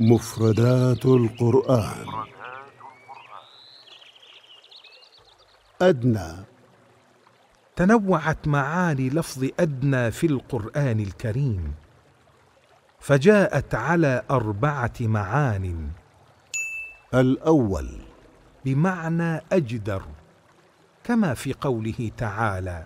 مفردات القرآن أدنى تنوعت معاني لفظ أدنى في القرآن الكريم فجاءت على أربعة معان الأول بمعنى أجدر كما في قوله تعالى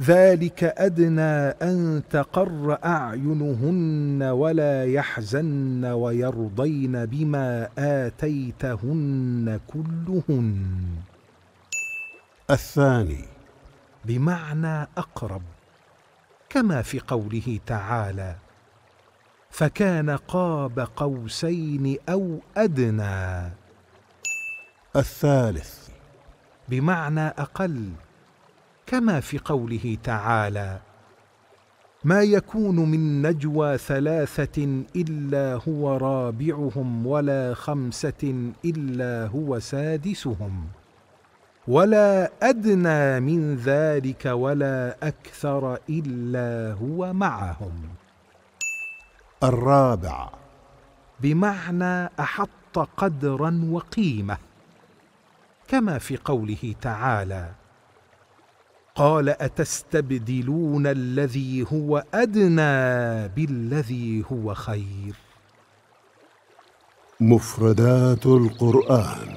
ذلك أدنى أن تقر أعينهن ولا يحزن ويرضين بما آتيتهن كلهن الثاني بمعنى أقرب كما في قوله تعالى فكان قاب قوسين أو أدنى الثالث بمعنى أقل كما في قوله تعالى ما يكون من نجوى ثلاثه الا هو رابعهم ولا خمسه الا هو سادسهم ولا ادنى من ذلك ولا اكثر الا هو معهم الرابع بمعنى احط قدرا وقيمه كما في قوله تعالى قال اتستبدلون الذي هو ادنى بالذي هو خير مفردات القران